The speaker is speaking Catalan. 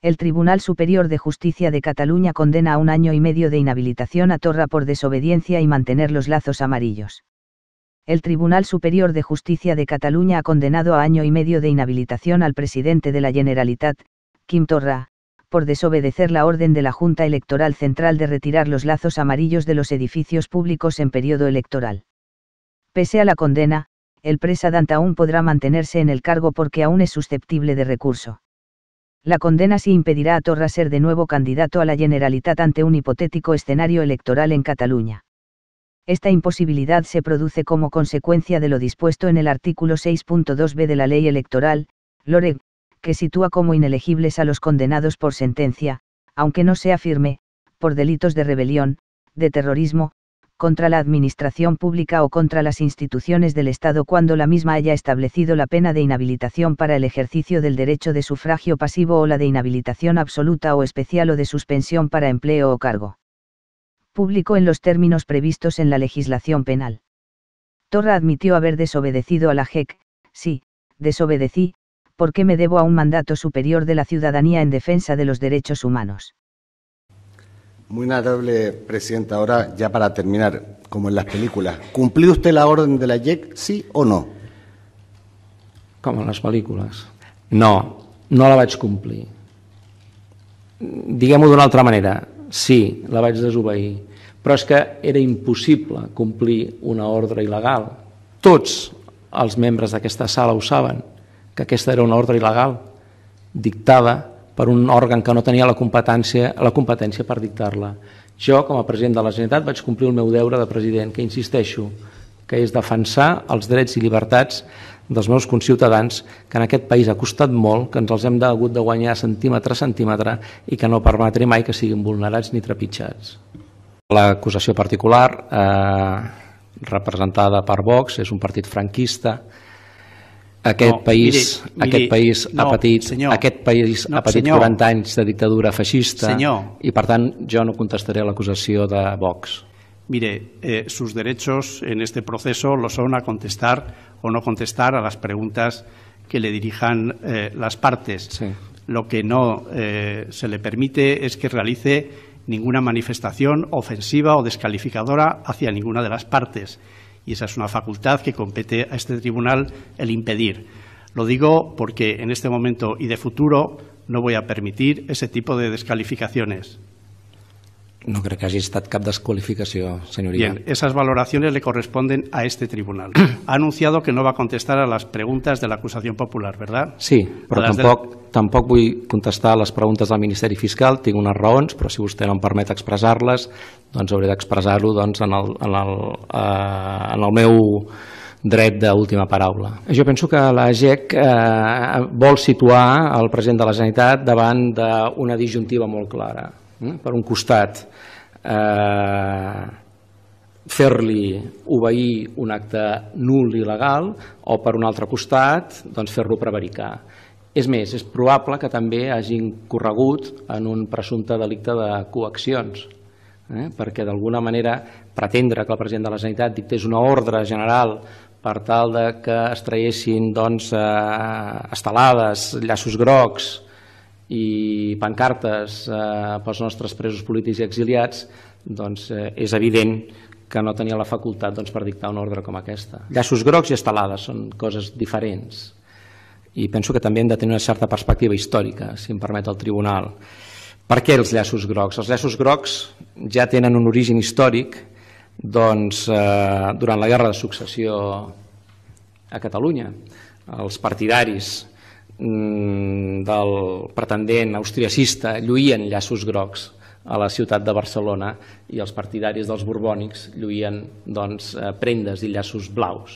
el Tribunal Superior de Justicia de Cataluña condena a un año y medio de inhabilitación a Torra por desobediencia y mantener los lazos amarillos. El Tribunal Superior de Justicia de Cataluña ha condenado a año y medio de inhabilitación al presidente de la Generalitat, Quim Torra, por desobedecer la orden de la Junta Electoral Central de retirar los lazos amarillos de los edificios públicos en periodo electoral. Pese a la condena, el presa aún podrá mantenerse en el cargo porque aún es susceptible de recurso la condena sí impedirá a Torra ser de nuevo candidato a la Generalitat ante un hipotético escenario electoral en Cataluña. Esta imposibilidad se produce como consecuencia de lo dispuesto en el artículo 6.2b de la Ley Electoral, LOREG, que sitúa como inelegibles a los condenados por sentencia, aunque no sea firme, por delitos de rebelión, de terrorismo, contra la administración pública o contra las instituciones del Estado cuando la misma haya establecido la pena de inhabilitación para el ejercicio del derecho de sufragio pasivo o la de inhabilitación absoluta o especial o de suspensión para empleo o cargo público en los términos previstos en la legislación penal. Torra admitió haber desobedecido a la JEC, sí, desobedecí, porque me debo a un mandato superior de la ciudadanía en defensa de los derechos humanos. Muy honorable Presidenta, ahora ya para terminar, como en las películas, ¿cumplió usted la orden de la JEC, sí o no? Com en les películas. No, no la vaig complir. Diguem-ho d'una altra manera, sí, la vaig desobeir, però és que era impossible complir una ordre il·legal. Tots els membres d'aquesta sala ho saben, que aquesta era una ordre il·legal dictada per un òrgan que no tenia la competència, la competència per dictar-la. Jo, com a president de la Generalitat, vaig complir el meu deure de president, que insisteixo, que és defensar els drets i llibertats dels meus conciutadans, que en aquest país ha costat molt, que ens els hem hagut de guanyar centímetre a centímetre i que no permetré mai que siguin vulnerats ni trepitjats. L'acusació particular, eh, representada per Vox, és un partit franquista, aquest no, país, miri, aquest miri, país no, ha patit, senyor, aquest país no, ha patit senyor, 40 anys de dictadura feixista senyor, i per tant jo no contestaré l'acusació de Vox. Mire, eh, sus derechos en este proceso lo son a contestar o no contestar a las preguntas que le dirijan eh, las partes. Sí. Lo que no eh, se le permite es que realice ninguna manifestación ofensiva o descalificadora hacia ninguna de las partes. y esa es una facultad que compete a este tribunal el impedir. Lo digo porque en este momento y de futuro no voy a permitir ese tipo de descalificaciones. No crec que hagi estat cap desqualificació, señoría. Bien, esas valoraciones le corresponden a este tribunal. Ha anunciado que no va a contestar a las preguntas de la acusación popular, ¿verdad? Sí, però tampoc, de... tampoc vull contestar a les preguntes del Ministeri Fiscal, tinc unes raons, però si vostè no em permet expressar-les, doncs hauré d'expressar-ho doncs, en, el, en, el, eh, en el meu dret d'última paraula. Jo penso que la GEC eh, vol situar el president de la Generalitat davant d'una disjuntiva molt clara. Eh, per un costat eh, fer-li obeir un acte nul i legal o per un altre costat doncs, fer-lo prevaricar. És més, és probable que també hagin corregut en un presumpte delicte de coaccions, eh? perquè d'alguna manera pretendre que el president de la Generalitat dictés una ordre general per tal de que es traguessin doncs, eh, estelades, llaços grocs, i pancartes eh, pels nostres presos polítics i exiliats, doncs eh, és evident que no tenia la facultat doncs, per dictar una ordre com aquesta. Llaços grocs i estelades són coses diferents i penso que també hem de tenir una certa perspectiva històrica, si em permet el tribunal. Per què els llaços grocs? Els llaços grocs ja tenen un origen històric doncs, eh, durant la Guerra de Successió a Catalunya. Els partidaris Mm, del pretendent austriacista lluïen llaços grocs a la ciutat de Barcelona i els partidaris dels borbònics lluïen doncs, eh, prendes i llaços blaus.